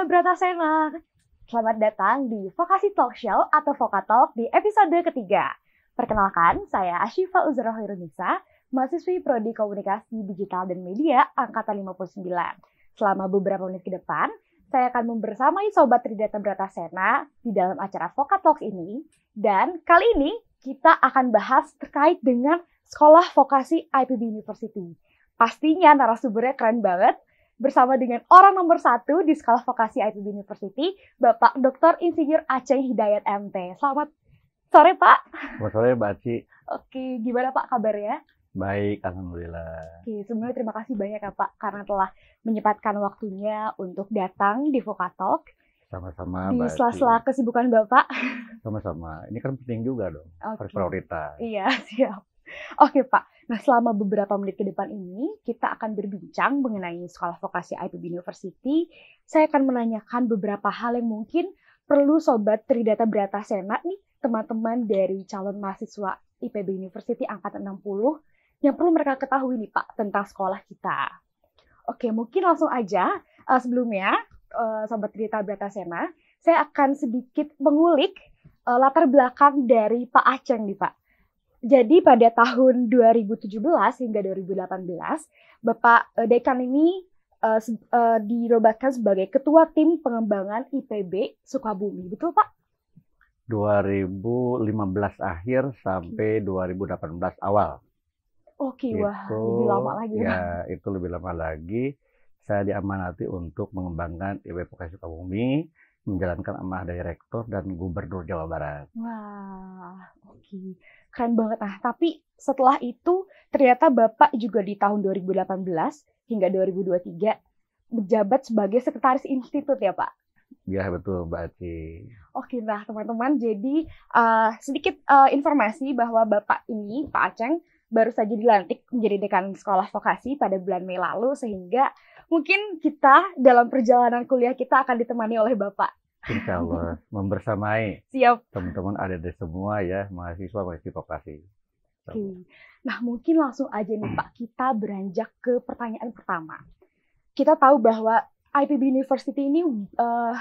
Rano Bratasena. Selamat datang di Vokasi Talk Show atau Vokatalk di episode ketiga. Perkenalkan, saya Ashifa Uzra Hirunisa, mahasiswi Prodi Komunikasi Digital dan Media Angkatan 59. Selama beberapa menit ke depan, saya akan membersamai Sobat Tridata Bratasena di dalam acara Vokatalk ini. Dan kali ini kita akan bahas terkait dengan Sekolah Vokasi IPB University. Pastinya narasumbernya keren banget, bersama dengan orang nomor satu di skala Vokasi IT University, Bapak Dr. Insinyur Aceh Hidayat MT. Selamat sore, Pak. Selamat sore, Mbak Aci. Oke, gimana Pak kabarnya? Baik, Alhamdulillah. Oke, semuanya terima kasih banyak ya Pak karena telah menyempatkan waktunya untuk datang di Vokatalk. Sama-sama. Di sela-sela kesibukan Bapak. Sama-sama. Ini kan penting juga dong. Okay. Prioritas. Iya, siap. Oke Pak, Nah, selama beberapa menit ke depan ini, kita akan berbincang mengenai sekolah vokasi IPB University. Saya akan menanyakan beberapa hal yang mungkin perlu Sobat Tridata Brata Sena nih, teman-teman dari calon mahasiswa IPB University Angkatan 60, yang perlu mereka ketahui nih Pak tentang sekolah kita. Oke, mungkin langsung aja uh, sebelumnya, uh, Sobat Tridata Brata Sena, saya akan sedikit mengulik uh, latar belakang dari Pak Aceng nih Pak. Jadi pada tahun 2017 hingga 2018, Bapak eh, Dekan ini uh, uh, dirobatkan sebagai Ketua Tim Pengembangan IPB Sukabumi, betul Pak? 2015 akhir sampai 2018 awal. Oke, itu, wah lebih lama lagi. Ya, kan? itu lebih lama lagi. Saya diamanati untuk mengembangkan IPB Sukabumi menjalankan amanah dari rektor dan gubernur Jawa Barat. Wah, oke. Okay. Keren banget. ah. tapi setelah itu ternyata Bapak juga di tahun 2018 hingga 2023 menjabat sebagai sekretaris institut ya, Pak? Ya betul Mbak Aci. Oke nah teman-teman jadi uh, sedikit uh, informasi bahwa Bapak ini Pak Aceng baru saja dilantik menjadi dekan sekolah vokasi pada bulan Mei lalu sehingga mungkin kita dalam perjalanan kuliah kita akan ditemani oleh Bapak. Insya Allah, membersamai Siap. teman-teman ada di semua ya, mahasiswa mahasiswa vokasi. Oke, nah mungkin langsung aja nih Pak, kita beranjak ke pertanyaan pertama. Kita tahu bahwa IPB University ini uh,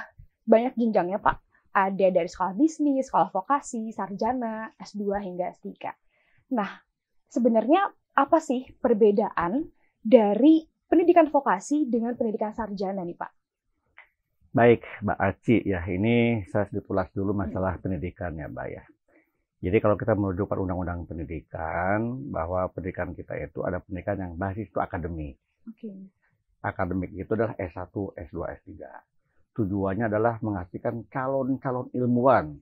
banyak jenjangnya Pak. Ada dari sekolah bisnis, sekolah vokasi, sarjana, S2 hingga S3. Nah, sebenarnya apa sih perbedaan dari pendidikan vokasi dengan pendidikan sarjana nih Pak? Baik, Mbak Aci, ya ini saya sedikit ulas dulu hmm. masalah hmm. pendidikan ya Mbak ya. Jadi kalau kita merujuk pada undang-undang pendidikan, bahwa pendidikan kita itu ada pendidikan yang basis itu akademik. Okay. Akademik itu adalah S1, S2, S3. Tujuannya adalah menghasilkan calon-calon ilmuwan,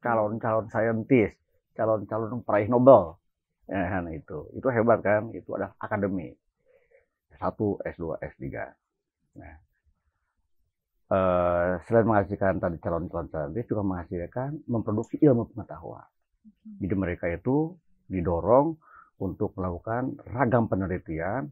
calon-calon saintis, calon-calon peraih Nobel Ya, itu. Itu hebat kan? Itu adalah akademi s S2, S3. Nah, eh, selain menghasilkan tadi calon-calon santri juga menghasilkan memproduksi ilmu pengetahuan. Hmm. Jadi mereka itu didorong untuk melakukan ragam penelitian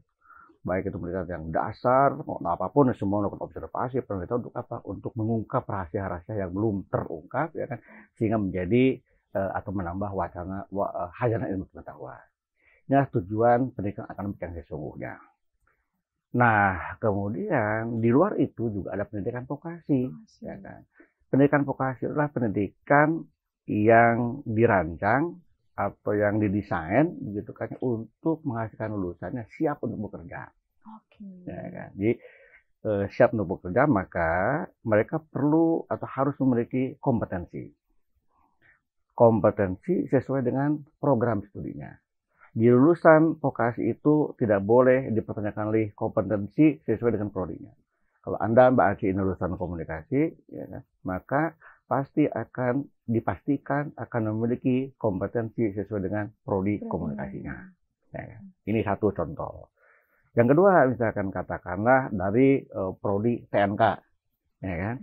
baik itu penelitian yang dasar apapun semua melakukan observasi penelitian untuk apa untuk mengungkap rahasia-rahasia yang belum terungkap ya kan sehingga menjadi Eh, atau menambah wacana eh, hayana ilmu pengetahuan. Nah, tujuan pendidikan akademik yang sesungguhnya. Nah, kemudian di luar itu juga ada pendidikan vokasi. Ya kan? Pendidikan vokasi adalah pendidikan yang dirancang atau yang didesain begitu kan untuk menghasilkan lulusannya siap untuk bekerja. Okay. Ya kan? Jadi eh, siap untuk bekerja maka mereka perlu atau harus memiliki kompetensi kompetensi sesuai dengan program studinya. Di lulusan vokasi itu tidak boleh dipertanyakan oleh kompetensi sesuai dengan prodinya. Kalau Anda Mbak Aci lulusan komunikasi, ya, kan, maka pasti akan dipastikan akan memiliki kompetensi sesuai dengan prodi komunikasinya. Ya, kan. ini satu contoh. Yang kedua, misalkan katakanlah dari uh, prodi TNK, ya kan?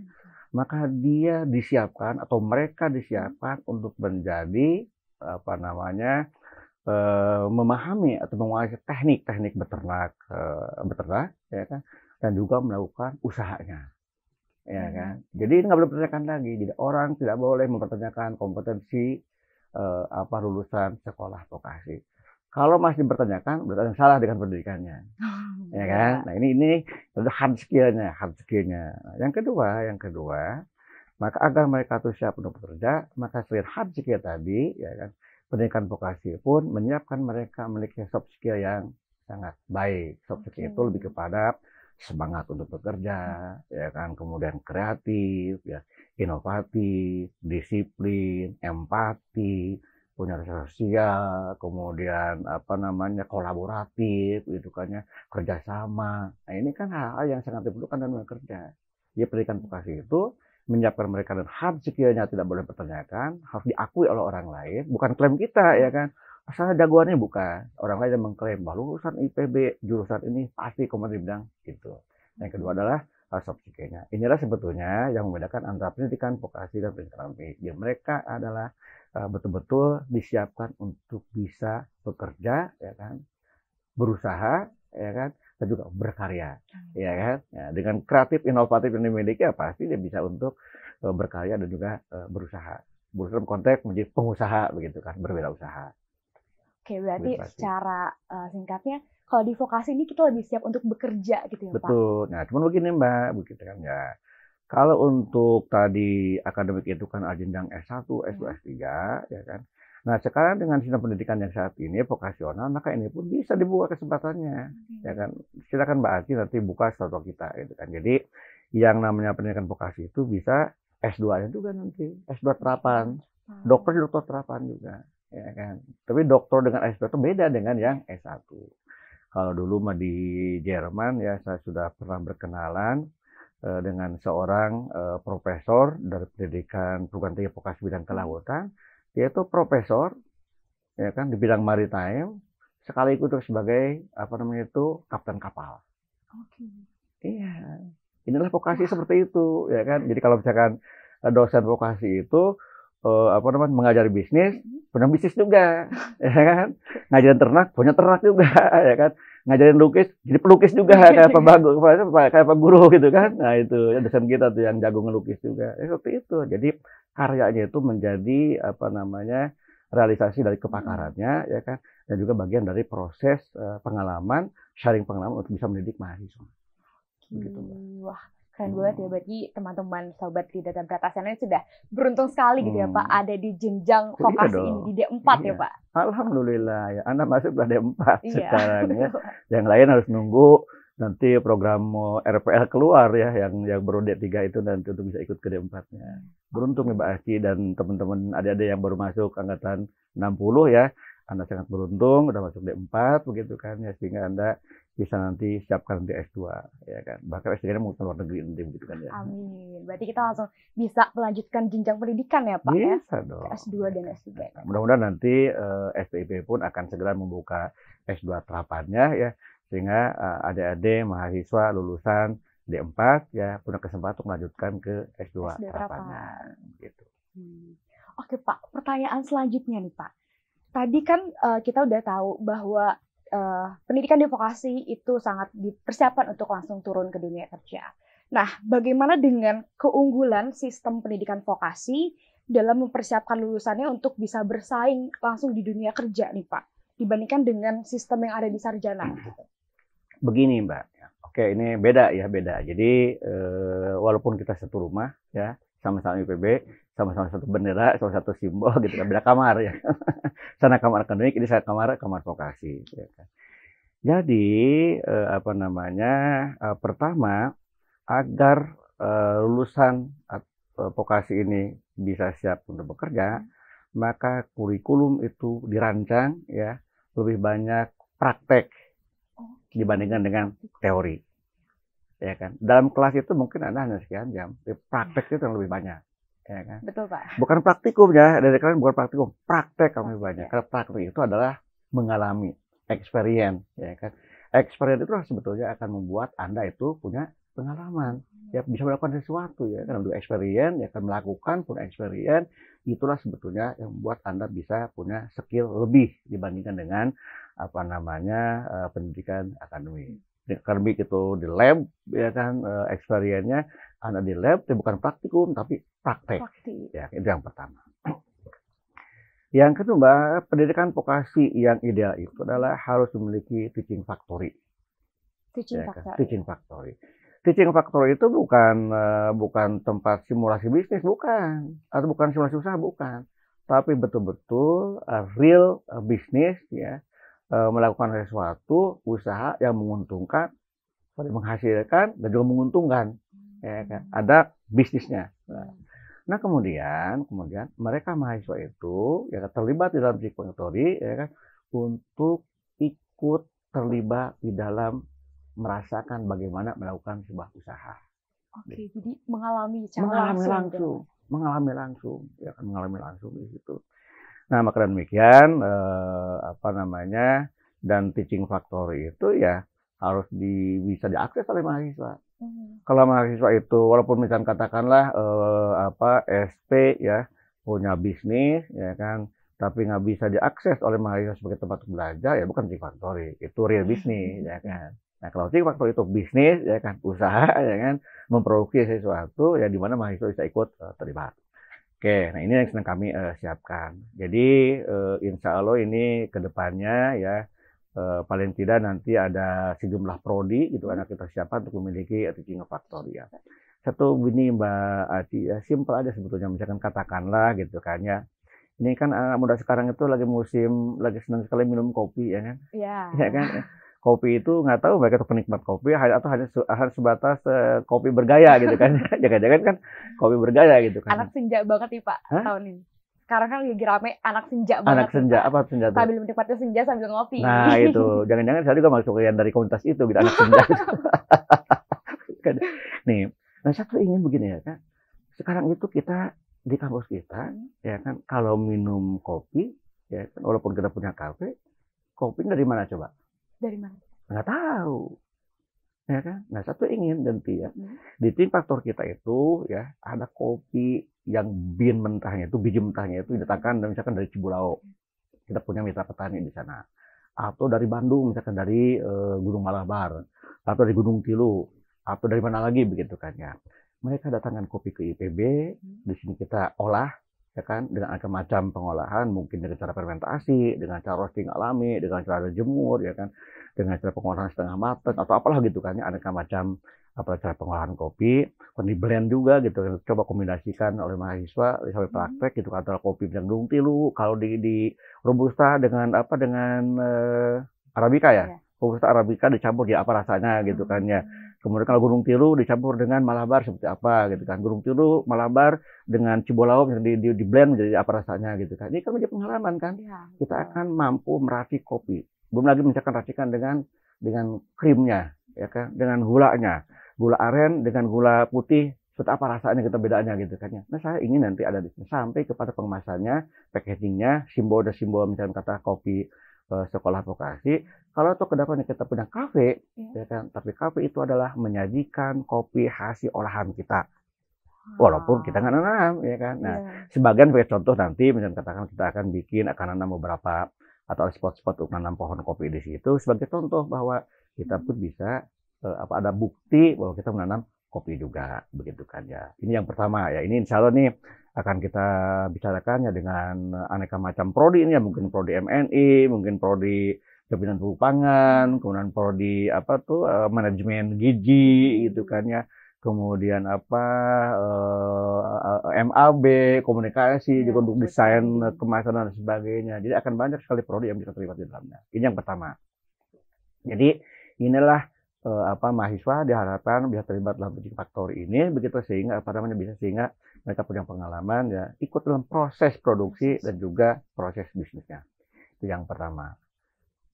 maka dia disiapkan atau mereka disiapkan untuk menjadi apa namanya eh, memahami atau menguasai teknik-teknik beternak eh, beternak ya kan dan juga melakukan usahanya ya hmm. Kan? jadi nggak boleh pertanyakan lagi jadi orang tidak boleh mempertanyakan kompetensi eh, apa lulusan sekolah vokasi kalau masih bertanyakan, berarti ada salah dengan pendidikannya. Oh, ya iya. kan? Nah, ini ini hard skillnya hard skillnya Nah, yang kedua, yang kedua, maka agar mereka itu siap untuk bekerja, maka selain hard skill tadi, ya kan, pendidikan vokasi pun menyiapkan mereka memiliki soft skill yang sangat baik. Soft skill okay. itu lebih kepada semangat untuk bekerja, ya kan, kemudian kreatif, ya, inovatif, disiplin, empati, punya sosial, kemudian apa namanya kolaboratif, itu kan ya kerjasama. Nah, ini kan hal-hal yang sangat dibutuhkan dan kerja. Ya pendidikan vokasi itu menyiapkan mereka dan hard skillnya tidak boleh pertanyakan, harus diakui oleh orang lain, bukan klaim kita ya kan. Saya jagoannya bukan orang lain yang mengklaim bahwa lulusan IPB jurusan ini pasti kompeten bidang gitu. Yang kedua adalah soft skill Inilah sebetulnya yang membedakan antara pendidikan vokasi dan pendidikan ampi. Ya, mereka adalah Eh, betul-betul disiapkan untuk bisa bekerja ya kan berusaha ya kan dan juga berkarya ya iya. kan ya, dengan kreatif inovatif yang dimiliki ya pasti dia bisa untuk eh, berkarya dan juga eh, berusaha berusaha konteks menjadi pengusaha begitu kan berbeda usaha oke berarti secara uh, singkatnya kalau di vokasi ini kita lebih siap untuk bekerja gitu ya betul. pak betul nah cuman begini mbak begitu kan ya kalau untuk tadi akademik itu kan ajendang S1, S2, S3, ya kan. Nah sekarang dengan sistem pendidikan yang saat ini vokasional, maka ini pun bisa dibuka kesempatannya, ya kan. Silakan Mbak Aci nanti buka status kita, gitu kan. Jadi yang namanya pendidikan vokasi itu bisa S2-nya juga nanti, S2 terapan, dokter dokter terapan juga, ya kan. Tapi dokter dengan S2 itu beda dengan yang S1. Kalau dulu mah di Jerman ya saya sudah pernah berkenalan Eh, dengan seorang eh, profesor dari pendidikan perguruan tinggi vokasi bidang hmm. kelautan, yaitu profesor ya kan di bidang maritime sekaligus sebagai apa namanya itu kapten kapal. Oke. Iya. Inilah vokasi seperti itu ya kan. Jadi kalau misalkan eh, dosen vokasi itu uh, apa namanya mengajar bisnis, punya hmm. bisnis juga, ya kan? Ngajarin ternak, punya ternak juga, ya kan? ngajarin lukis jadi pelukis juga kayak apa bagus kayak apa guru gitu kan nah itu dosen kita tuh yang jago ngelukis juga ya, seperti itu jadi karyanya itu menjadi apa namanya realisasi dari kepakarannya ya kan dan juga bagian dari proses uh, pengalaman sharing pengalaman untuk bisa mendidik mahasiswa begitu mbak. Wah Keren hmm. banget ya bagi teman-teman sobat di dan peratasan ini sudah beruntung sekali gitu ya Pak hmm. ada di jenjang Jadi iya vokasi ini di D4 ya, iya. ya Pak. Alhamdulillah ya anda masuk ke D4 iya. sekarang ya. Yang lain harus nunggu nanti program RPL keluar ya yang yang baru D3 itu nanti untuk bisa ikut ke D4-nya. Beruntung ya pak Aki dan teman-teman ada-ada yang baru masuk angkatan 60 ya. Anda sangat beruntung udah masuk D4 begitu kan ya sehingga Anda bisa nanti siapkan di S2 ya kan bahkan S3 kan mau ke luar negeri nanti gitu kan ya amin berarti kita langsung bisa melanjutkan jenjang pendidikan ya Pak ya? bisa ya dong. S2 dan S3 nah, nah, mudah-mudahan nanti uh, eh, SPIP pun akan segera membuka S2 terapannya ya sehingga uh, adik-adik mahasiswa lulusan D4 ya punya kesempatan untuk melanjutkan ke S2, S2 terapannya gitu hmm. oke Pak pertanyaan selanjutnya nih Pak tadi kan uh, kita udah tahu bahwa uh, pendidikan di vokasi itu sangat dipersiapkan untuk langsung turun ke dunia kerja. Nah, bagaimana dengan keunggulan sistem pendidikan vokasi dalam mempersiapkan lulusannya untuk bisa bersaing langsung di dunia kerja nih Pak, dibandingkan dengan sistem yang ada di sarjana? Begini Mbak, oke ini beda ya beda. Jadi eh, walaupun kita satu rumah ya, sama-sama IPB, sama-sama satu bendera, sama-satu simbol gitu kan, beda kamar ya. Kan. sana kamar akademik, ini saya kamar kamar vokasi. Ya kan. Jadi eh, apa namanya? Eh, pertama agar eh, lulusan vokasi ini bisa siap untuk bekerja, maka kurikulum itu dirancang ya lebih banyak praktek dibandingkan dengan teori ya kan dalam kelas itu mungkin anda hanya sekian jam di praktek itu yang lebih banyak ya kan betul pak bukan praktikum ya dari kalian bukan praktikum praktek yang lebih banyak karena praktek itu adalah mengalami experience ya kan experience itu sebetulnya akan membuat anda itu punya pengalaman ya bisa melakukan sesuatu ya karena untuk experience ya akan melakukan pun experience itulah sebetulnya yang membuat anda bisa punya skill lebih dibandingkan dengan apa namanya eh, pendidikan akademik akademik ya, itu di lab ya kan uh, eksperiennya anda di lab itu bukan praktikum tapi praktek Praktik. ya itu yang pertama yang kedua pendidikan vokasi yang ideal itu adalah harus memiliki teaching factory teaching ya, kan, factory kan? teaching factory teaching factory itu bukan eh, bukan tempat simulasi bisnis bukan atau bukan simulasi usaha bukan tapi betul-betul eh, real bisnis ya Eh, melakukan sesuatu usaha yang menguntungkan, menghasilkan dan juga menguntungkan. Hmm. Ya kan? Ada bisnisnya. Nah, nah, kemudian kemudian mereka mahasiswa itu ya kan, terlibat di dalam psikologi ya kan untuk ikut terlibat di dalam merasakan bagaimana melakukan sebuah usaha. Oke, jadi mengalami mengalami langsung, langsung gitu. mengalami langsung, ya kan mengalami langsung di situ. Nah, maka demikian eh, apa namanya dan teaching factory itu ya harus di, bisa diakses oleh mahasiswa. Hmm. Kalau mahasiswa itu walaupun misalnya katakanlah eh, apa SP ya punya bisnis ya kan tapi nggak bisa diakses oleh mahasiswa sebagai tempat belajar ya bukan teaching factory itu real bisnis hmm. ya kan Nah, kalau sih waktu itu bisnis, ya kan, usaha, ya kan, memproduksi sesuatu, ya di mana mahasiswa bisa ikut eh, terlibat. Oke, nah ini yang sedang kami uh, siapkan. Jadi uh, insya Allah ini kedepannya ya uh, paling tidak nanti ada sejumlah prodi gitu hmm. anak kita siapkan untuk memiliki teaching factory ya. Satu ini Mbak Aci ya simple aja sebetulnya misalkan katakanlah gitu kan ya. Ini kan anak muda sekarang itu lagi musim lagi senang sekali minum kopi ya kan. Iya. Yeah. Ya kan kopi itu nggak tahu mereka itu penikmat kopi atau hanya harus sebatas uh, kopi bergaya gitu kan jangan-jangan kan kopi bergaya gitu kan anak senja banget nih pak Hah? tahun ini sekarang kan lagi rame anak senja anak banget anak senja apa senja tuh? sambil menikmati senja sambil ngopi nah itu jangan-jangan saya juga masuk yang dari komunitas itu gitu anak senja kan. nih nah saya tuh ingin begini ya kan sekarang itu kita di kampus kita hmm. ya kan kalau minum kopi ya kan walaupun kita punya kafe kopi dari mana coba dari mana? Nggak tahu. Ya kan? Nah, satu ingin dan ya. Hmm. Di tim faktor kita itu ya ada kopi yang bin mentahnya itu biji mentahnya itu didatangkan misalkan dari Cibulao Kita punya mitra petani di sana. Atau dari Bandung misalkan dari uh, Gunung Malabar atau dari Gunung Tilu atau dari mana lagi begitu kan ya. Mereka datangkan kopi ke IPB, hmm. di sini kita olah, ya kan dengan macam-macam pengolahan mungkin dari cara fermentasi dengan cara roasting alami dengan cara jemur ya kan dengan cara pengolahan setengah matang atau apalah gitu kan ya aneka macam apa cara pengolahan kopi kan di blend juga gitu kan coba kombinasikan oleh mahasiswa sampai hmm. praktek gitu antara kopi yang tilu kalau di, di robusta dengan apa dengan uh, arabica ya, yeah. robusta arabica dicampur ya apa rasanya gitu kan ya hmm. Kemudian kalau Gunung Tiru dicampur dengan Malabar seperti apa gitu kan. Gunung Tiru, Malabar dengan cibolau yang di, di, di blend menjadi apa rasanya gitu kan. Ini kan menjadi pengalaman kan. Ya, kita akan mampu meracik kopi. Belum lagi misalkan racikan dengan dengan krimnya ya kan, dengan gulanya, gula aren dengan gula putih seperti apa rasanya kita bedanya gitu kan ya. Nah saya ingin nanti ada di sini sampai kepada pengemasannya, packagingnya, simbol dan simbol misalnya kata kopi sekolah vokasi kalau tuh kedepannya kita punya kafe ya. ya kan tapi kafe itu adalah menyajikan kopi hasil olahan kita ah. walaupun kita nggak nanam ya kan nah ya. sebagian sebagai contoh nanti misalnya katakan kita akan bikin akan nanam beberapa atau spot-spot untuk nanam pohon kopi di situ sebagai contoh bahwa kita hmm. pun bisa eh, apa ada bukti bahwa kita menanam kopi juga begitu kan ya. Ini yang pertama ya. Ini insya Allah nih akan kita bicarakan ya dengan aneka macam prodi ini ya mungkin prodi MNI, mungkin prodi kebinan pangan, kemudian prodi apa tuh eh, manajemen gizi gitu kan ya. Kemudian apa eh, MAB, komunikasi, iya, juga untuk desain kemasan dan sebagainya. Jadi akan banyak sekali prodi yang bisa terlibat di dalamnya. Ini yang pertama. Jadi inilah eh, apa mahasiswa diharapkan bisa terlibat dalam uji factory ini begitu sehingga apa namanya bisa sehingga mereka punya pengalaman ya ikut dalam proses produksi dan juga proses bisnisnya itu yang pertama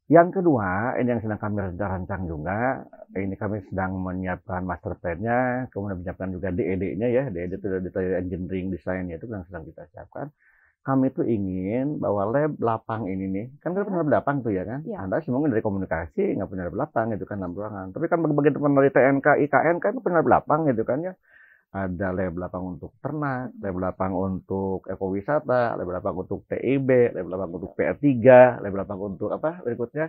yang kedua ini yang sedang kami rancang juga ini kami sedang menyiapkan master plan-nya kemudian menyiapkan juga DED-nya ya DED e itu Detail Engineering Design ya itu yang sedang kita siapkan kami itu ingin bahwa lab lapang ini nih, kan kita punya lab lapang tuh ya kan? Ya. Anda semuanya dari komunikasi nggak punya lab lapang gitu kan, dalam ruangan. Tapi kan bagi teman dari TNK, IKN kan itu punya lab lapang gitu kan ya. Ada lab lapang untuk ternak, lab lapang untuk ekowisata, lab lapang untuk TIB, lab lapang untuk iya. PR3, lab lapang untuk apa berikutnya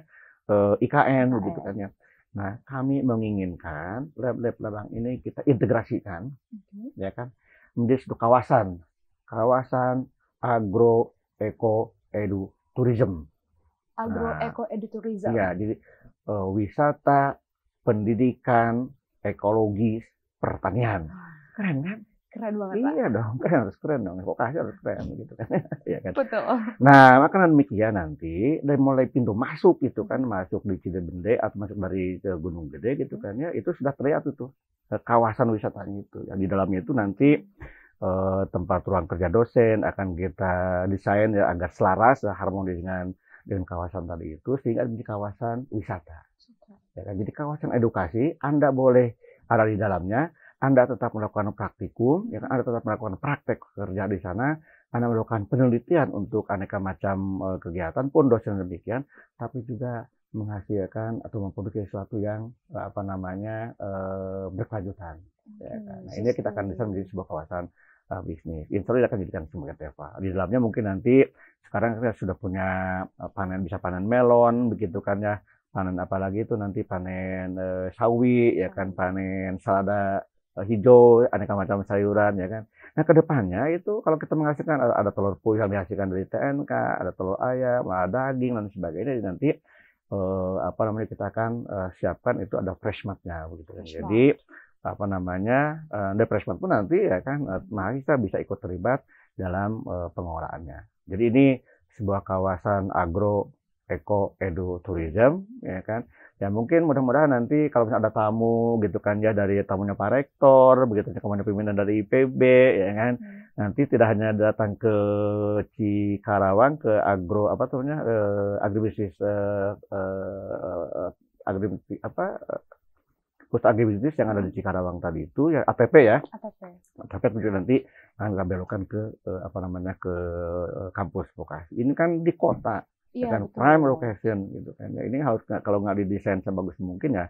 eh, IKN gitu kan ya. Nah, kami menginginkan lab-lab lapang ini kita integrasikan, -huh. ya kan, menjadi satu kawasan, kawasan agro eco edu tourism. Agro nah, eco edu tourism. Iya, jadi uh, wisata, pendidikan, ekologis, pertanian. Keren kan? Keren banget. Iya Pak. dong, keren harus keren dong. Vokasi harus keren gitu kan. ya kan? Betul. Nah, maka demikian ya, nanti dari mulai pintu masuk gitu kan, masuk di Cidebende atau masuk dari Gunung Gede gitu kan ya, itu sudah terlihat itu tuh kawasan wisatanya itu. Yang di dalamnya itu nanti Eh, tempat ruang kerja dosen akan kita desain ya agar selaras dan harmoni dengan dengan kawasan tadi itu sehingga menjadi kawasan wisata. Ya, kan? Jadi kawasan edukasi Anda boleh ada di dalamnya, Anda tetap melakukan praktikum, ya kan? Anda tetap melakukan praktek kerja di sana, Anda melakukan penelitian untuk aneka macam eh, kegiatan pun dosen demikian, tapi juga menghasilkan atau memproduksi sesuatu yang eh, apa namanya uh, berkelanjutan. Okay, ya hmm, kan? Nah, ini kita akan bisa menjadi sebuah kawasan uh, bisnis. Insya Allah akan jadikan sebagai Teva. Di dalamnya mungkin nanti sekarang kita sudah punya panen bisa panen melon begitu kan ya panen apalagi itu nanti panen uh, sawi ya kan panen selada hijau, aneka macam sayuran ya kan. Nah kedepannya itu kalau kita menghasilkan ada, ada telur puyuh yang dihasilkan dari TNK, ada telur ayam, ada daging dan sebagainya nanti eh, apa namanya kita akan eh, siapkan itu ada fresh matnya begitu kan. Jadi apa namanya eh, ada fresh mat pun nanti ya kan nah kita bisa ikut terlibat dalam eh, pengelolaannya. Jadi ini sebuah kawasan agro eco edo tourism ya kan ya mungkin mudah-mudahan nanti kalau misalnya ada tamu gitu kan ya dari tamunya Pak Rektor, begitu juga ya, kemudian pimpinan dari IPB ya kan. Hmm. Nanti tidak hanya datang ke Cikarawang ke agro apa namanya eh, agribisnis eh, eh, eh agribisnis apa pusat agribisnis yang ada di Cikarawang tadi itu ya ATP ya. ATP. ATP mungkin nanti akan belokan ke eh, apa namanya ke eh, kampus bekas Ini kan di kota ya, kan betul. prime location gitu kan ya ini harus kalau nggak didesain sebagus mungkin ya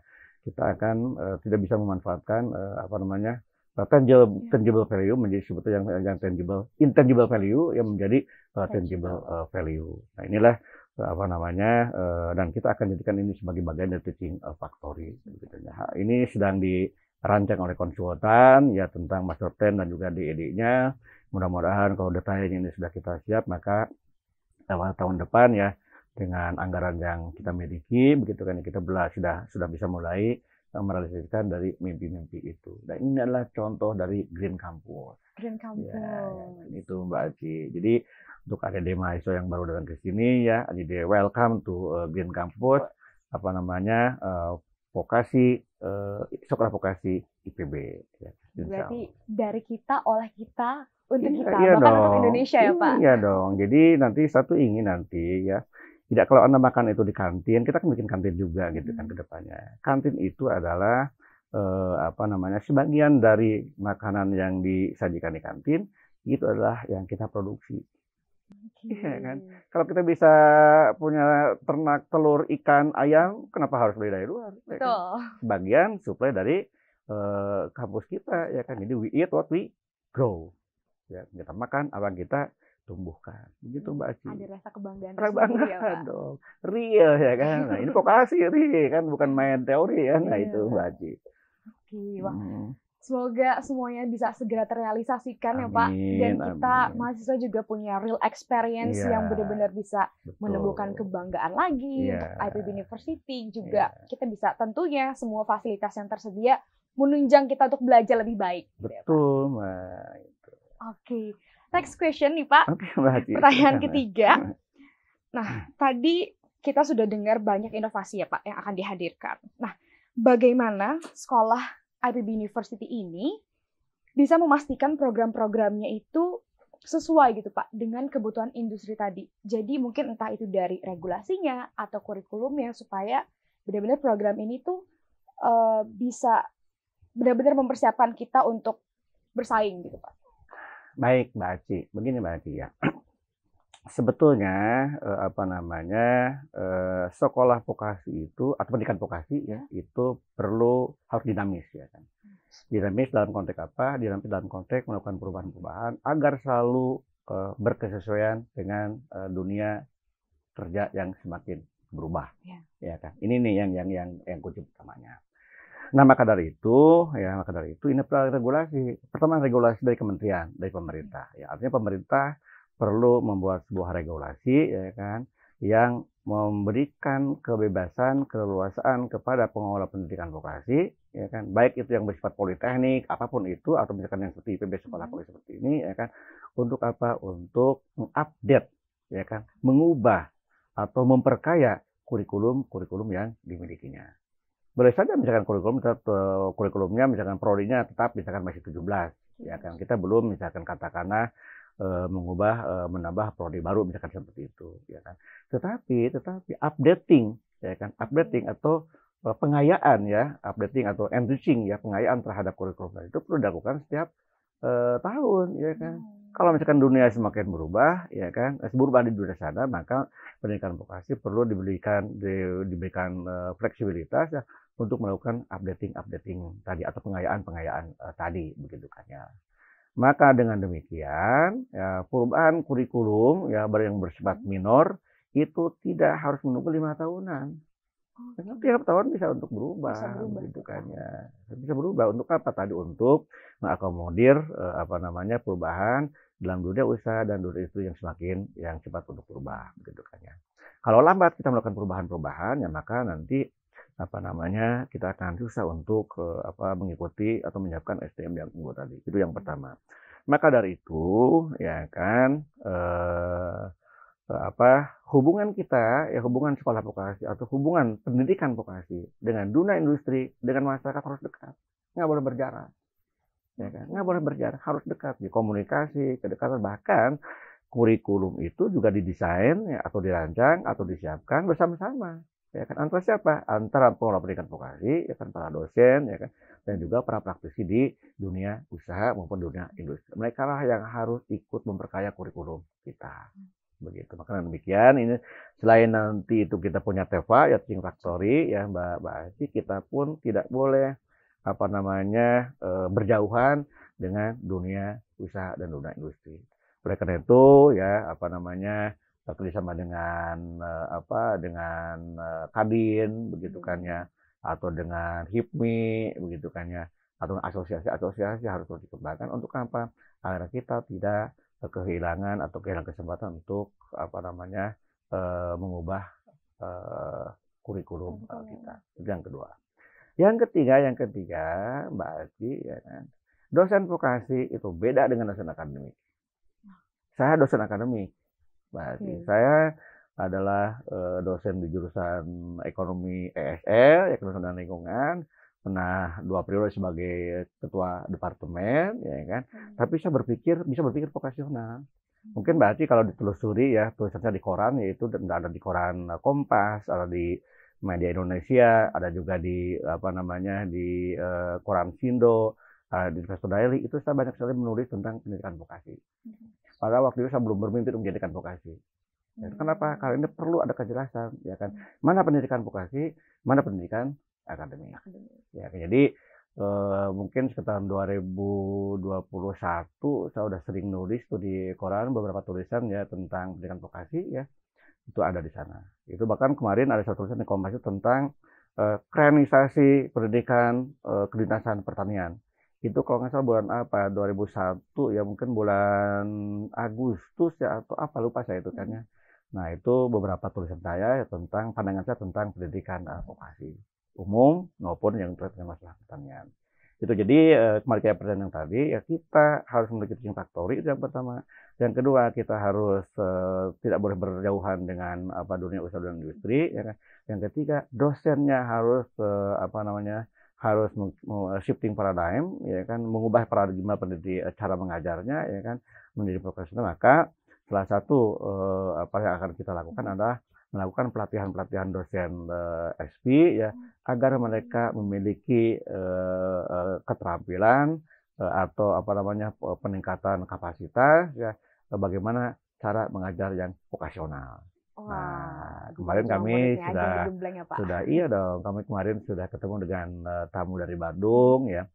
kita akan uh, tidak bisa memanfaatkan uh, apa namanya eh, tangible, ya. tangible value menjadi sebetulnya yang, yang tangible intangible value yang menjadi uh, tangible uh, value. Nah inilah apa namanya dan kita akan jadikan ini sebagai bagian dari teaching factory. Gitu. Kan. Nah, ini sedang dirancang oleh konsultan ya tentang master plan dan juga di e nya Mudah-mudahan kalau detailnya ini sudah kita siap maka tahun depan ya dengan anggaran yang kita miliki begitu kan kita belah sudah sudah bisa mulai eh, merealisasikan dari mimpi-mimpi itu. Dan ini adalah contoh dari Green Campus. Green ya, ya, Campus. Ya, itu Mbak Aci. Jadi untuk ada mahasiswa yang baru datang ke sini ya, ada welcome to uh, Green Campus. Apa namanya uh, vokasi, uh, sekolah vokasi IPB. Ya, Berarti dari kita oleh kita untuk iya kita, iya bukan dong. untuk Indonesia ya Pak. Iya dong. Jadi nanti satu ingin nanti ya. Tidak kalau anda makan itu di kantin, kita kan bikin kantin juga gitu kan hmm. kan kedepannya. Kantin itu adalah eh, apa namanya sebagian dari makanan yang disajikan di kantin itu adalah yang kita produksi. Okay. Iya kan. Kalau kita bisa punya ternak telur, ikan, ayam, kenapa harus beli dari luar? Ya kan? Betul. Bagian suplai dari Eh, kampus kita ya kan. Jadi we eat what we grow. Ya, kita makan apa kita tumbuhkan. Begitu hmm, Mbak Aci. Ada rasa kebanggaan. Rasa ya, kebanggaan dong. Real ya kan. Nah, ini vokasi real kan bukan main teori ya. Nah, iya. itu Mbak Aci. Oke, okay, wah. Hmm. Semoga semuanya bisa segera terrealisasikan amin, ya Pak. Dan kita amin. mahasiswa juga punya real experience yeah. yang benar-benar bisa Betul. menemukan kebanggaan lagi. Yeah. IPB University juga yeah. kita bisa tentunya semua fasilitas yang tersedia menunjang kita untuk belajar lebih baik. Betul, ya, Oke. Okay. Next question nih, Pak. Oke, okay, Mbak. Pertanyaan ketiga. Nah, tadi kita sudah dengar banyak inovasi ya, Pak, yang akan dihadirkan. Nah, bagaimana sekolah IPB University ini bisa memastikan program-programnya itu sesuai gitu Pak dengan kebutuhan industri tadi. Jadi mungkin entah itu dari regulasinya atau kurikulumnya supaya benar-benar program ini tuh uh, bisa benar-benar mempersiapkan kita untuk bersaing gitu Pak. Baik Mbak Aci, begini Mbak Aci ya. Sebetulnya eh, apa namanya eh, sekolah vokasi itu atau pendidikan vokasi ya, ya itu perlu harus dinamis ya kan. Dinamis dalam konteks apa? Dinamis dalam konteks melakukan perubahan-perubahan agar selalu eh, berkesesuaian dengan dunia kerja yang semakin berubah. Ya. ya kan. Ini nih yang yang yang yang kunci utamanya. Nah maka dari itu, ya maka dari itu ini regulasi. Pertama regulasi dari kementerian, dari pemerintah. Ya, artinya pemerintah perlu membuat sebuah regulasi, ya kan, yang memberikan kebebasan, keleluasaan kepada pengelola pendidikan vokasi, ya kan, baik itu yang bersifat politeknik, apapun itu, atau misalkan yang seperti IPB sekolah polisi hmm. seperti ini, ya kan, untuk apa? Untuk mengupdate, ya kan, mengubah atau memperkaya kurikulum-kurikulum yang dimilikinya boleh saja misalkan kurikulum tetap eh, kurikulumnya misalkan prodinya tetap misalkan masih 17 ya kan kita belum misalkan katakanlah e, mengubah e, menambah prodi baru misalkan seperti itu ya kan tetapi tetapi updating ya kan updating hmm. atau pengayaan ya updating atau enriching ya pengayaan terhadap kurikulum itu perlu dilakukan setiap tahun ya kan hmm. kalau misalkan dunia semakin berubah ya kan berubah di dunia sana maka pendidikan vokasi perlu diberikan di, diberikan fleksibilitas ya untuk melakukan updating-updating tadi atau pengayaan-pengayaan uh, tadi begitu kan ya. Maka dengan demikian ya, perubahan kurikulum ya yang bersifat hmm. minor itu tidak harus menunggu lima tahunan. Oh, gitu. tiap tahun bisa untuk berubah, bisa berubah. gitu kan oh. ya. Bisa berubah untuk apa tadi? Untuk mengakomodir uh, apa namanya perubahan dalam dunia usaha dan dunia itu yang semakin yang cepat untuk berubah, begitu kan ya. Kalau lambat kita melakukan perubahan-perubahan, ya maka nanti apa namanya kita akan susah untuk eh, apa mengikuti atau menyiapkan SDM yang unggul tadi itu yang hmm. pertama maka dari itu ya kan eh, eh, apa hubungan kita ya hubungan sekolah vokasi atau hubungan pendidikan vokasi dengan dunia industri dengan masyarakat harus dekat nggak boleh berjarak ya kan nggak boleh berjarak harus dekat di ya, komunikasi kedekatan bahkan kurikulum itu juga didesain ya, atau dirancang atau disiapkan bersama-sama ya kan antara siapa antara para pendidikan vokasi ya kan para dosen ya kan dan juga para praktisi di dunia usaha maupun dunia industri mereka lah yang harus ikut memperkaya kurikulum kita begitu maka demikian ini selain nanti itu kita punya Teva ya Think Factory ya Mbak Mbak Asi, kita pun tidak boleh apa namanya e, berjauhan dengan dunia usaha dan dunia industri oleh karena itu ya apa namanya sama dengan eh, apa dengan eh, Kadin begitu kan ya hmm. atau dengan HIPMI begitu kan ya atau asosiasi-asosiasi harus terus dikembangkan untuk apa agar kita tidak eh, kehilangan atau kehilangan kesempatan untuk apa namanya uh, mengubah uh, kurikulum kita itu yang kedua yang ketiga yang ketiga Mbak Aji ya kan dosen vokasi itu beda dengan dosen akademik nah. saya dosen akademik Mbak nah, Saya adalah uh, dosen di jurusan ekonomi ESL, ya, ekonomi dan lingkungan. Pernah dua periode sebagai ketua departemen, ya kan. Hmm. Tapi saya berpikir bisa berpikir vokasional. Mungkin hmm. berarti kalau ditelusuri ya tulisannya di koran yaitu ada di koran Kompas, ada di media Indonesia, ada juga di apa namanya di uh, koran Sindo, uh, di Investor Daily itu saya banyak sekali menulis tentang pendidikan vokasi. Hmm pada waktu itu saya belum bermimpi untuk menjadikan vokasi. Ya, hmm. kenapa? Karena ini perlu ada kejelasan, ya kan? Mana pendidikan vokasi, mana pendidikan akademik. Ya, jadi eh, mungkin sekitar 2021 saya sudah sering nulis tuh di koran beberapa tulisan ya tentang pendidikan vokasi ya itu ada di sana. Itu bahkan kemarin ada satu tulisan di Kompas itu tentang eh, krenisasi pendidikan eh, kedinasan pertanian itu kalau nggak salah bulan apa 2001 ya mungkin bulan Agustus ya atau apa lupa saya itu kan ya hmm. nah itu beberapa tulisan saya ya, tentang pandangan saya tentang pendidikan vokasi umum maupun yang terkait dengan masalah pertanian itu jadi eh, kemarin ke pertanyaan yang tadi ya kita harus memiliki tujuan faktori itu yang pertama yang kedua kita harus uh, tidak boleh berjauhan dengan apa dunia usaha dan industri ya kan yang ketiga dosennya harus uh, apa namanya harus eh, shifting paradigm ya kan mengubah paradigma pendidik eh, cara mengajarnya ya kan menjadi profesional maka salah satu eh, apa yang akan kita lakukan hmm. adalah melakukan pelatihan-pelatihan dosen eh, SP ya hmm. agar mereka memiliki eh, eh, keterampilan eh, atau apa namanya peningkatan kapasitas ya bagaimana cara mengajar yang vokasional Nah, Wah, nah, kemarin kami sudah ya, sudah iya dong. Kami kemarin sudah ketemu dengan uh, tamu dari Bandung ya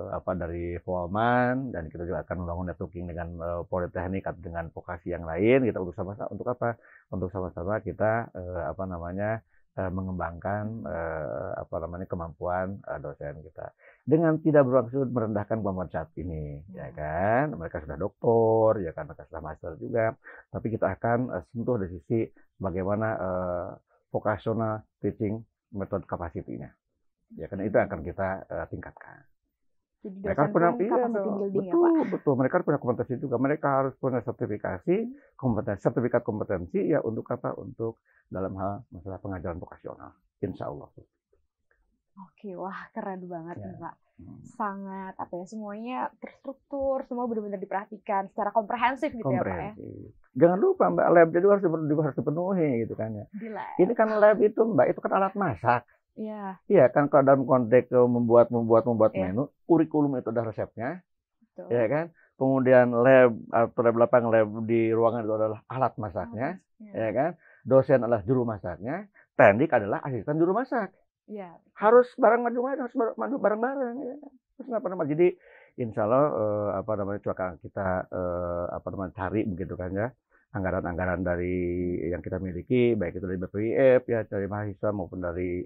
uh, apa dari Polman dan kita juga akan membangun networking dengan uh, Politeknik atau dengan vokasi yang lain kita untuk sama-sama untuk apa untuk sama-sama kita uh, apa namanya mengembangkan uh, apa namanya kemampuan uh, dosen kita dengan tidak bermaksud merendahkan kemampuan saat ini ya iya. kan mereka sudah doktor ya kan mereka sudah master juga tapi kita akan uh, sentuh dari sisi bagaimana uh, vocational teaching method capacity-nya. Ya karena itu akan kita uh, tingkatkan. Jadi mereka punya iya, betul, ya, Pak. betul. Mereka punya kompetensi juga. Mereka harus punya sertifikasi, kompetensi, sertifikat kompetensi ya untuk apa? Untuk dalam hal masalah pengajaran vokasional. Insya Allah. Oke, wah keren banget ya. nih Pak. Hmm. sangat apa ya semuanya terstruktur semua benar-benar diperhatikan secara komprehensif gitu komprehensif. ya pak ya jangan lupa mbak lab itu harus juga harus dipenuhi gitu kan ya ini kan lab itu mbak itu kan alat masak Iya. Iya kan kalau dalam konteks eh, membuat membuat membuat ya. menu, kurikulum itu ada resepnya. Betul. Ya kan? Kemudian lab atau lab lapang lab di ruangan itu adalah alat masaknya, oh, ya. ya kan? Dosen adalah juru masaknya, teknik adalah asisten juru masak. Ya. Harus bareng maju harus maju bareng-bareng ya. Kan. Terus apa namanya? Jadi insya Allah eh, apa namanya cuaca kita eh, apa namanya cari begitu kan ya anggaran-anggaran dari yang kita miliki baik itu dari BPIF ya dari mahasiswa maupun dari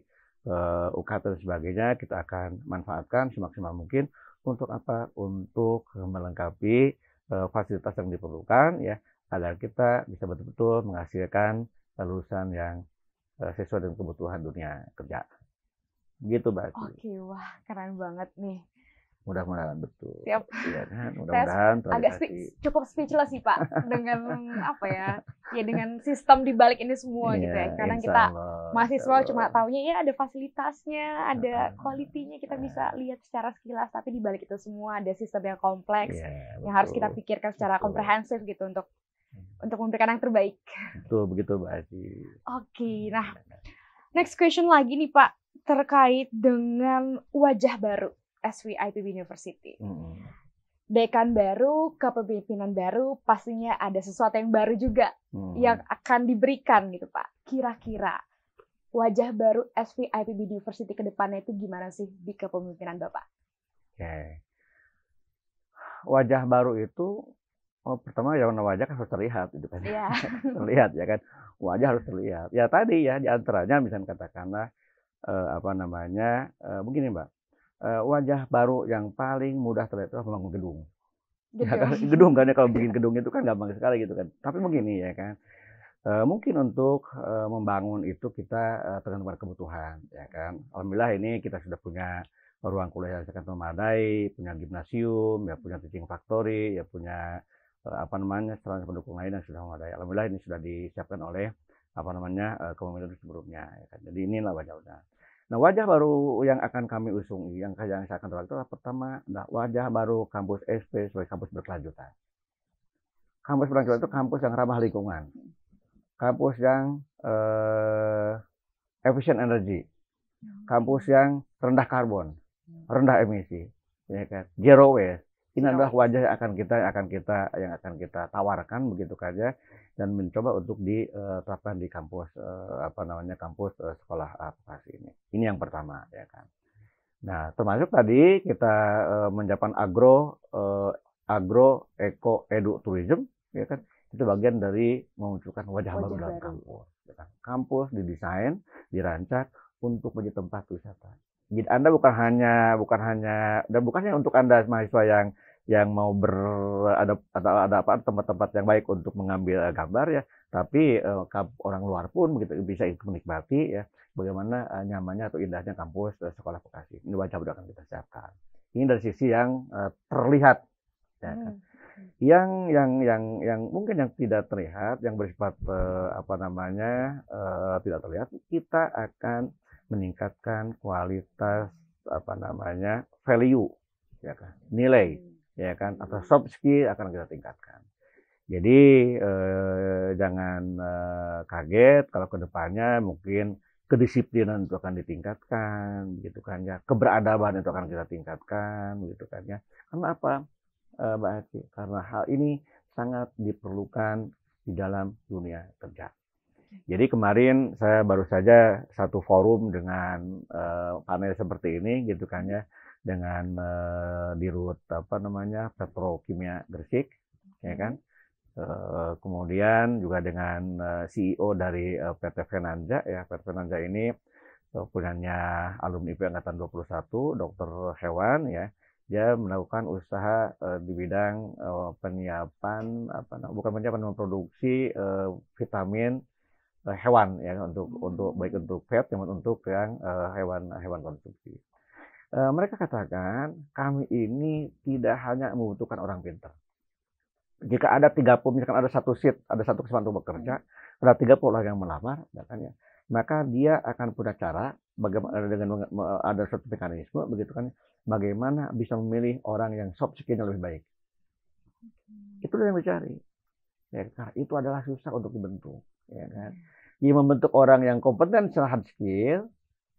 eh, UKT dan sebagainya kita akan manfaatkan semaksimal mungkin untuk apa untuk melengkapi eh, fasilitas yang diperlukan ya agar kita bisa betul-betul menghasilkan lulusan yang eh, sesuai dengan kebutuhan dunia kerja. Gitu Mbak Oke, okay, wah keren banget nih. Mudah-mudahan betul. Siap. Iya kan? Mudah-mudahan agak spe cukup speechless sih Pak dengan apa ya? Ya dengan sistem di balik ini semua yeah, gitu ya. Karena kita Allah, mahasiswa Allah. cuma taunya ya ada fasilitasnya, ada kualitinya kita bisa lihat secara sekilas, tapi di balik itu semua ada sistem yang kompleks yeah, betul. yang harus kita pikirkan secara betul. komprehensif gitu untuk hmm. untuk memberikan yang terbaik. Betul begitu Mbak Oke, okay, hmm, nah next question lagi nih Pak terkait dengan wajah baru SVIPB University. Hmm. Dekan baru, kepemimpinan baru, pastinya ada sesuatu yang baru juga hmm. yang akan diberikan gitu Pak. Kira-kira wajah baru SVIPB University ke depannya itu gimana sih di kepemimpinan Bapak? Oke. Wajah baru itu oh, pertama ya warna wajah kan harus terlihat gitu kan. Yeah. terlihat ya kan. Wajah harus terlihat. Ya tadi ya di antaranya misalnya katakanlah uh, apa namanya uh, begini mbak uh, wajah baru yang paling mudah terlihat adalah membangun gedung Ya, kan, gedung kan ya kalau bikin gedung itu kan gampang sekali gitu kan tapi begini ya kan uh, mungkin untuk uh, membangun itu kita uh, tergantung pada kebutuhan ya kan alhamdulillah ini kita sudah punya ruang kuliah yang sangat memadai punya gimnasium ya punya teaching factory ya punya apa namanya sarana pendukung lain yang sudah memadai alhamdulillah ini sudah disiapkan oleh apa namanya uh, eh, kepemimpinan sebelumnya ya kan. Jadi inilah wajah baru. Nah, wajah baru yang akan kami usung, yang yang saya akan terang itu pertama nah, wajah baru kampus SP sebagai kampus berkelanjutan. Kampus berkelanjutan itu kampus yang ramah lingkungan. Kampus yang uh, efisien energi. Kampus yang rendah karbon, rendah emisi, ya kan? Zero waste ini iya. adalah wajah yang akan kita yang akan kita yang akan kita tawarkan begitu saja dan mencoba untuk diterapkan di kampus eh, apa namanya kampus eh, sekolah aplikasi eh, ini. Ini yang pertama ya kan. Nah, termasuk tadi kita menjapan agro agro eco edu tourism ya kan. Itu bagian dari memunculkan wajah, wajah baru dalam kampus. Ya kan? Kampus didesain, dirancang untuk menjadi tempat wisata jadi Anda bukan hanya bukan hanya dan bukannya untuk Anda mahasiswa yang yang mau ber ada ada, ada apa tempat-tempat yang baik untuk mengambil eh, gambar ya, tapi eh, orang luar pun begitu bisa ikut menikmati ya bagaimana eh, nyamannya atau indahnya kampus eh, sekolah vokasi. Ini baca udah akan kita siapkan. Ini dari sisi yang eh, terlihat ya hmm. yang yang yang yang mungkin yang tidak terlihat yang bersifat eh, apa namanya eh, tidak terlihat kita akan meningkatkan kualitas apa namanya value ya kan nilai hmm. ya kan atau hmm. soft skill akan kita tingkatkan jadi eh, jangan eh, kaget kalau kedepannya mungkin kedisiplinan itu akan ditingkatkan gitu kan ya keberadaban itu akan kita tingkatkan gitu kan ya karena apa eh, Mbak Aci karena hal ini sangat diperlukan di dalam dunia kerja. Jadi kemarin saya baru saja satu forum dengan uh, panel seperti ini gitu kan ya dengan uh, dirut apa namanya petrokimia Gresik ya kan. Uh, kemudian juga dengan uh, CEO dari uh, PT Venanja ya PT Venanja ini uh, punyanya alumni IP angkatan 21 dokter hewan ya dia melakukan usaha uh, di bidang uh, penyiapan apa bukan penyiapan memproduksi uh, vitamin Eh, hewan ya kan, untuk hmm. untuk baik untuk pet maupun untuk yang uh, hewan hewan konsumsi. Uh, eh, mereka katakan kami ini tidak hanya membutuhkan orang pintar. Jika ada tiga 30, misalkan ada satu seat, ada satu kesempatan untuk bekerja, hmm. ada 30 orang yang melamar, katanya, kan, ya, maka dia akan punya cara bagaimana dengan ada suatu mekanisme begitu kan bagaimana bisa memilih orang yang soft skillnya lebih baik. Hmm. Itu yang dicari. Ya, itu adalah susah untuk dibentuk ya kan dia membentuk orang yang kompeten secara hard skill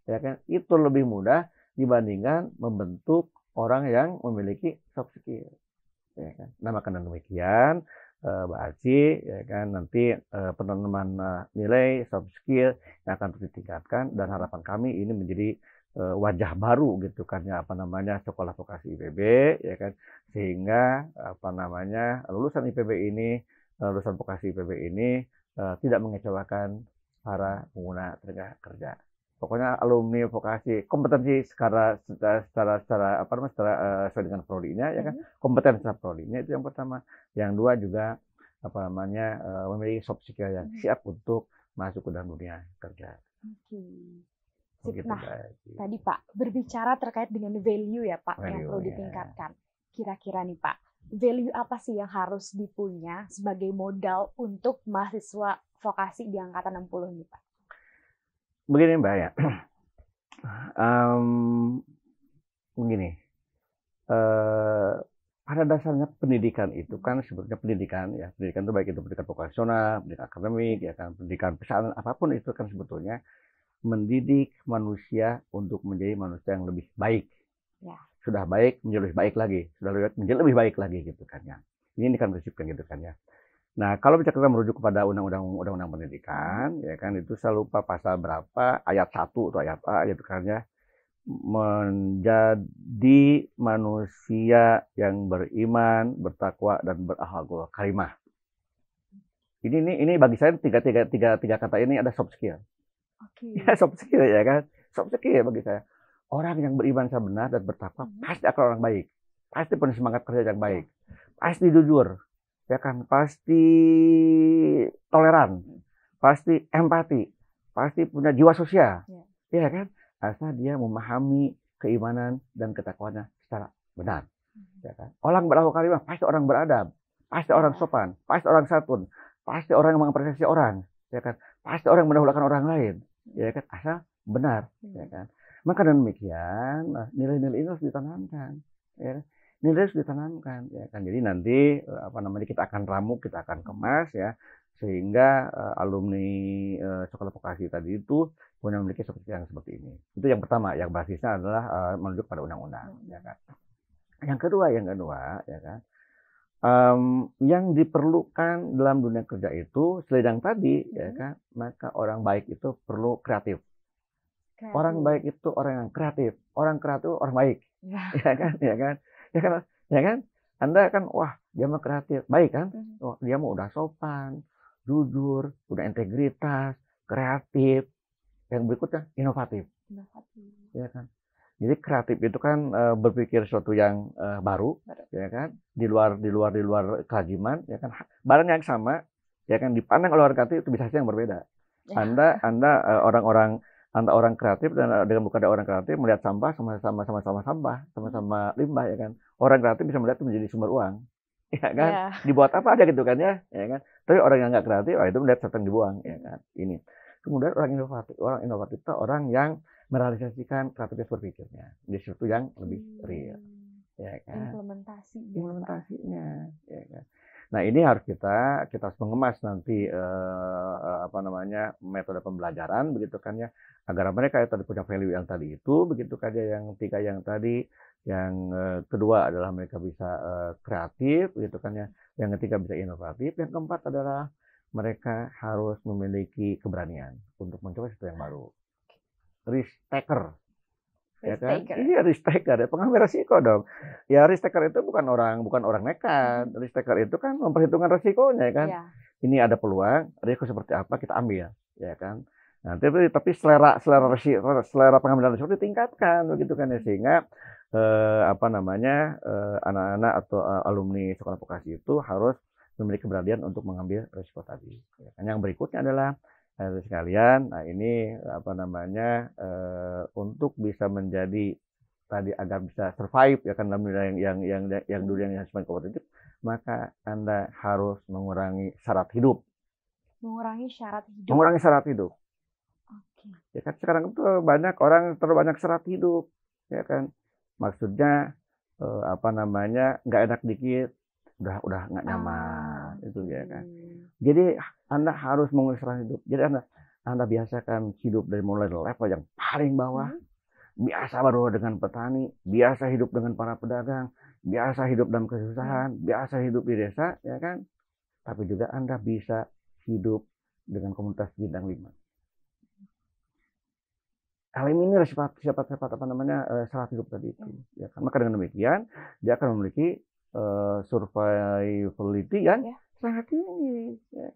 ya kan itu lebih mudah dibandingkan membentuk orang yang memiliki soft skill ya kan nah maka demikian eh, Mbak Aci ya kan nanti eh, penanaman eh, nilai soft skill yang akan terus ditingkatkan dan harapan kami ini menjadi eh, wajah baru gitu kan ya apa namanya sekolah vokasi IPB ya kan sehingga apa namanya lulusan IPB ini eh, lulusan vokasi IPB ini uh, tidak mengecewakan para pengguna tenaga kerja. Pokoknya alumni vokasi kompetensi secara secara secara, secara apa namanya secara uh, sesuai dengan prodinya ya kan mhm. kompetensi secara prodinya itu yang pertama. Yang dua juga apa namanya uh, memiliki soft skill yang mhm. siap untuk masuk ke dalam dunia kerja. Oke. Okay. Nah, tadi Pak berbicara terkait dengan value ya Pak value, yang perlu ditingkatkan. Kira-kira nih Pak, value apa sih yang harus dipunya sebagai modal untuk mahasiswa vokasi di angkatan 60 ini Pak? Begini Mbak ya, um, begini, uh, pada dasarnya pendidikan itu kan sebetulnya pendidikan ya pendidikan itu baik itu pendidikan vokasional, pendidikan akademik ya kan pendidikan pesantren apapun itu kan sebetulnya mendidik manusia untuk menjadi manusia yang lebih baik. Ya sudah baik menjadi lebih baik lagi, sudah lebih, menjadi lebih baik lagi gitu kan ya. Ini, ini kan prinsip kan gitu kan ya. Nah, kalau kita merujuk kepada undang-undang undang-undang pendidikan, ya kan itu saya lupa pasal berapa, ayat satu atau ayat A gitu kan ya. Menjadi manusia yang beriman, bertakwa dan berakhlakul karimah. Ini ini ini bagi saya tiga tiga tiga tiga kata ini ada soft skill. Okay. Ya, soft skill ya kan. Soft skill bagi saya orang yang beriman yang benar dan bertakwa hmm. pasti akan orang baik. Pasti punya semangat kerja yang baik. Iya. Pasti jujur. Ya kan? Pasti toleran. Pasti empati. Pasti punya jiwa sosial. Ya, ya kan? Asal dia memahami keimanan dan ketakwaannya secara benar. Hmm. Ya kan? Orang berlaku karimah pasti orang beradab. Pasti orang iya. sopan. Pasti orang satun. Pasti orang yang mengapresiasi orang. Ya kan? Pasti orang mendahulukan orang lain. Ya kan? Asal benar. Ya kan? Maka dengan demikian eh, nilai-nilai ini harus ditanamkan. Ya. Kan? Nilai harus ditanamkan. Ya kan? Jadi nanti eh, apa namanya kita akan ramu, kita akan kemas ya sehingga uh, alumni uh, sekolah vokasi tadi itu punya memiliki seperti yang seperti ini. Itu yang pertama, yang basisnya adalah uh, menunjuk pada undang-undang, ya kan. Yang kedua, yang kedua, ya kan. Um, yang diperlukan dalam dunia kerja itu, selain yang tadi, ya mm-hmm. kan, maka orang baik itu perlu kreatif kreatif. Orang iya. baik itu orang yang kreatif. Orang kreatif orang baik. Ya, ya kan? Ya kan? Ya kan? Ya kan? Anda kan wah, dia mah kreatif. Baik kan? oh, dia mah udah sopan, jujur, udah integritas, kreatif. Yang berikutnya inovatif. Inovatif. Ya kan? Jadi kreatif itu kan e, berpikir sesuatu yang e, baru, baru, ya kan? Di luar di luar di luar kajiman ya kan? Barang yang sama, ya kan dipandang oleh orang kreatif itu bisa saja yang berbeda. Ya. Anda Anda eh, orang-orang antara orang kreatif dan eh, dengan bukan ada orang kreatif melihat sampah sama-sama sama-sama sampah sama-sama hmm. limbah ya kan orang kreatif bisa melihat itu menjadi sumber uang ya kan yeah. dibuat apa ada gitu kan ya ya kan tapi orang yang nggak kreatif oh, itu melihat sesuatu yang dibuang ya kan ini kemudian orang inovatif orang inovatif itu orang yang merealisasikan kreativitas berpikirnya di situ yang lebih real hmm. ya kan implementasi implementasinya ya kan Nah ini harus kita kita harus mengemas nanti eh, eh, apa namanya metode pembelajaran begitu kan ya agar mereka yang tadi punya value yang tadi itu begitu kan ya yang tiga yang tadi yang eh, kedua adalah mereka bisa eh, kreatif begitu kan ya yang ketiga bisa inovatif yang keempat adalah mereka harus memiliki keberanian untuk mencoba sesuatu yang baru risk taker ya kan? ini Iya risk taker ya pengambil resiko dong. Ya risk taker itu bukan orang bukan orang nekat. Hmm. Risk taker itu kan memperhitungkan resikonya ya kan. Ya. Ini ada peluang, risiko seperti apa kita ambil ya kan. Nah, tapi, tapi selera selera resiko, selera pengambilan resiko ditingkatkan begitu kan ya mm-hmm. sehingga eh, apa namanya anak eh, anak-anak atau eh, alumni sekolah vokasi itu harus memiliki keberanian untuk mengambil resiko tadi. Ya kan? Yang berikutnya adalah Nah, sekalian, nah ini apa namanya e, untuk bisa menjadi tadi agar bisa survive ya kan dalam dunia yang yang yang yang dunia yang semakin kompetitif, maka Anda harus mengurangi syarat hidup. Mengurangi syarat hidup. Mengurangi syarat hidup. Oke. Ya kan sekarang itu banyak orang terbanyak syarat hidup, ya kan. Maksudnya e, apa namanya? nggak enak dikit, udah udah nggak nyaman ah. itu ya kan. Hmm jadi Anda harus mengusahakan hidup. Jadi Anda Anda biasakan hidup dari mulai level yang paling bawah, hmm. biasa baru dengan petani, biasa hidup dengan para pedagang, biasa hidup dalam kesusahan, hmm. biasa hidup di desa, ya kan? Tapi juga Anda bisa hidup dengan komunitas bidang lima. Alim ini sifat sifat sifat apa namanya uh, salah hidup tadi itu. Ya kan? Maka dengan demikian dia akan memiliki uh, eh, survivability kan, ya sangat tinggi ya.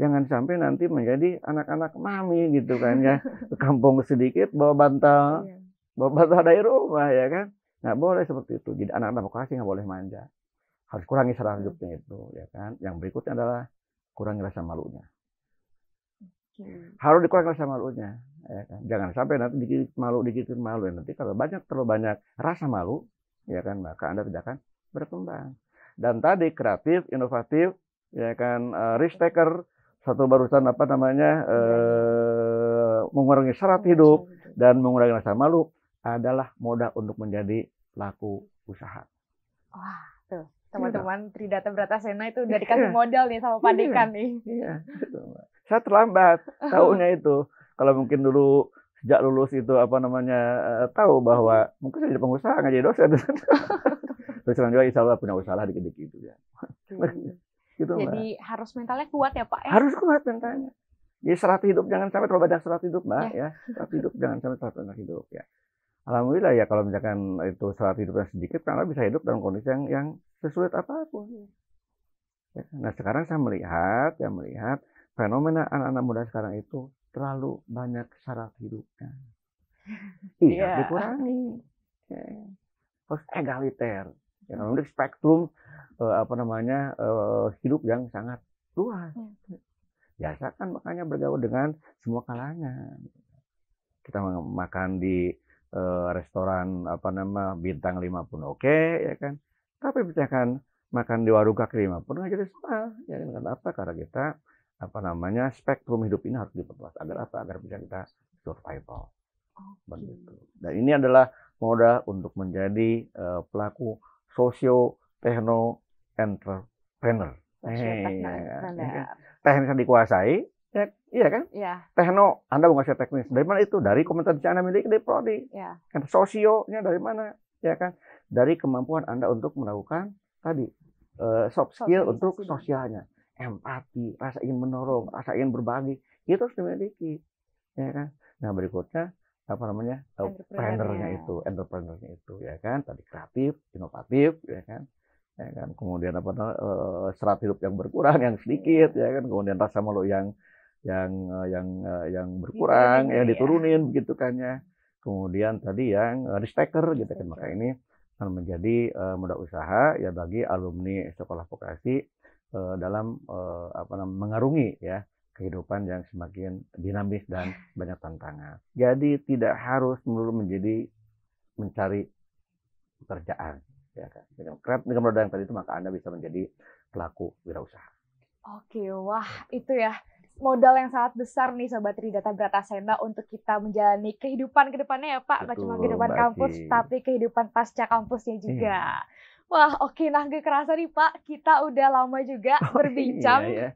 jangan sampai nanti menjadi anak-anak mami gitu kan ya ke kampung sedikit bawa bantal iya. bawa bantal dari rumah ya kan nggak boleh seperti itu jadi anak-anak vokasi nggak boleh manja harus kurangi sarang hidupnya itu ya kan yang berikutnya adalah kurangi rasa malunya harus dikurangi rasa malunya ya kan? jangan sampai nanti dikit malu dikit malu ya. nanti kalau banyak terlalu banyak rasa malu ya kan maka anda tidak akan berkembang dan tadi kreatif, inovatif, ya kan uh, risk taker, satu barusan apa namanya uh, mengurangi syarat hidup dan mengurangi rasa malu adalah modal untuk menjadi pelaku usaha. Wah, tuh teman-teman iya. Tridata Bratasena itu udah dikasih iya. modal nih sama Pak Dekan iya. nih. Iya, gitu, saya terlambat tahunya itu. Kalau mungkin dulu sejak lulus itu apa namanya eh, tahu bahwa mungkin saya jadi pengusaha nggak jadi dosen. Terus selanjutnya insya Allah punya usaha dikit-dikit gitu ya. gitu, Jadi mbak. harus mentalnya kuat ya Pak ya? Harus kuat mentalnya. Jadi serat hidup jangan sampai terlalu banyak serat hidup Mbak ya. ya. Serat hidup jangan sampai terlalu banyak hidup ya. Alhamdulillah ya kalau misalkan itu serat hidupnya sedikit, karena bisa hidup dalam kondisi yang yang sesulit apapun. Ya. ya. Nah sekarang saya melihat, ya melihat fenomena anak-anak muda sekarang itu terlalu banyak syarat hidupnya. Iya, iya, dikurangi. Ya. Harus egaliter yang ya, memiliki spektrum uh, apa namanya uh, hidup yang sangat luas. Iya. Biasa kan makanya bergaul dengan semua kalangan. Kita makan di uh, restoran apa nama bintang lima pun oke okay, ya kan. Tapi misalkan makan di warung kaki lima pun nggak jadi soal. Ya kan. kenapa? Karena kita apa namanya spektrum hidup ini harus diperluas agar apa? Agar bisa kita survive Okay. Begitu. Dan ini adalah modal untuk menjadi uh, pelaku socio techno entrepreneur. Teknis iya, iya kan? teknis yang dikuasai, ya, iya kan? Ya. Tekno, Anda menguasai teknis. Dari mana itu? Dari kompetensi Anda miliki dari prodi. Ya. Kan sosionya dari mana? Ya kan? Dari kemampuan Anda untuk melakukan tadi uh, soft skill untuk sosialnya, empati, rasa ingin menolong, rasa ingin berbagi, itu harus dimiliki. Ya kan? Nah berikutnya apa namanya entrepreneurnya itu entrepreneurnya itu ya kan tadi kreatif inovatif ya kan ya kan kemudian apa uh, serat hidup yang berkurang yang sedikit ya kan kemudian rasa malu yang yang uh, yang uh, yang berkurang yang diturunin ya. ya. begitu kan ya kemudian tadi yang uh, risk-taker gitu kan maka ini akan menjadi uh, modal usaha ya bagi alumni sekolah vokasi uh, dalam uh, apa namanya mengarungi ya kehidupan yang semakin dinamis dan banyak tantangan. Jadi tidak harus melulu menjadi mencari pekerjaan. Ya kan? Dengan, dengan modal yang tadi itu maka Anda bisa menjadi pelaku wirausaha. Oke, wah itu ya modal yang sangat besar nih Sobat Tridata Bratasena untuk kita menjalani kehidupan kedepannya ya Pak. Betul, cuma kehidupan kampus, tapi kehidupan pasca kampusnya juga. Iya. Wah, oke. Okay. Nah, gak kerasa nih Pak, kita udah lama juga oh, iya, berbincang. Iya, iya.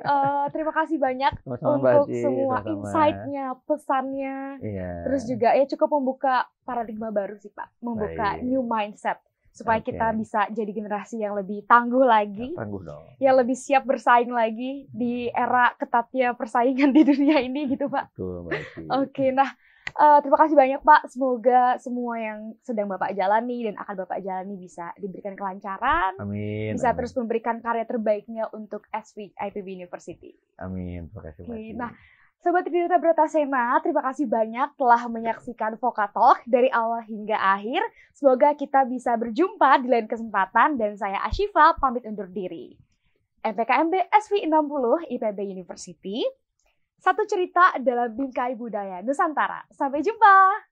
uh, terima kasih banyak sama -sama untuk semua insight-nya, pesannya. Iya. Terus juga ya cukup membuka paradigma baru sih Pak, membuka Baik. new mindset supaya okay. kita bisa jadi generasi yang lebih tangguh lagi, ya, tangguh dong. yang lebih siap bersaing lagi di hmm. era ketatnya persaingan di dunia ini gitu Pak. Oke, okay, nah Uh, terima kasih banyak Pak. Semoga semua yang sedang Bapak jalani dan akan Bapak jalani bisa diberikan kelancaran. Amin. Bisa amin. terus memberikan karya terbaiknya untuk Svi IPB University. Amin. Terima kasih banyak. Nah, Sobat Tridata Sema, terima kasih banyak telah menyaksikan Voka Talk dari awal hingga akhir. Semoga kita bisa berjumpa di lain kesempatan dan saya Ashifa pamit undur diri. MPKMB sv 60 IPB University, satu cerita dalam bingkai budaya Nusantara. Sampai jumpa!